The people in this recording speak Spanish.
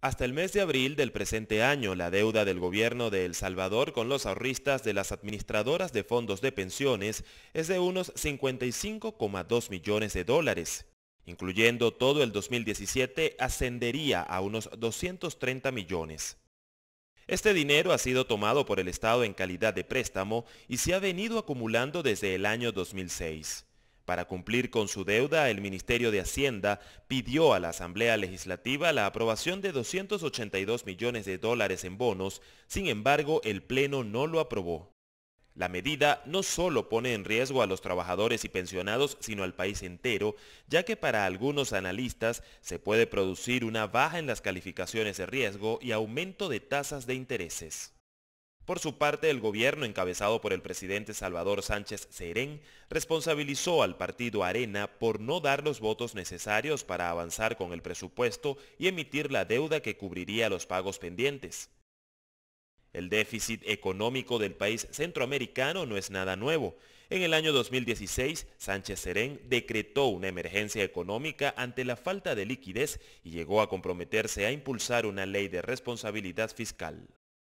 Hasta el mes de abril del presente año, la deuda del gobierno de El Salvador con los ahorristas de las administradoras de fondos de pensiones es de unos 55,2 millones de dólares. Incluyendo todo el 2017, ascendería a unos 230 millones. Este dinero ha sido tomado por el Estado en calidad de préstamo y se ha venido acumulando desde el año 2006. Para cumplir con su deuda, el Ministerio de Hacienda pidió a la Asamblea Legislativa la aprobación de 282 millones de dólares en bonos, sin embargo el Pleno no lo aprobó. La medida no solo pone en riesgo a los trabajadores y pensionados, sino al país entero, ya que para algunos analistas se puede producir una baja en las calificaciones de riesgo y aumento de tasas de intereses. Por su parte, el gobierno encabezado por el presidente Salvador Sánchez Serén responsabilizó al partido Arena por no dar los votos necesarios para avanzar con el presupuesto y emitir la deuda que cubriría los pagos pendientes. El déficit económico del país centroamericano no es nada nuevo. En el año 2016, Sánchez Serén decretó una emergencia económica ante la falta de liquidez y llegó a comprometerse a impulsar una ley de responsabilidad fiscal.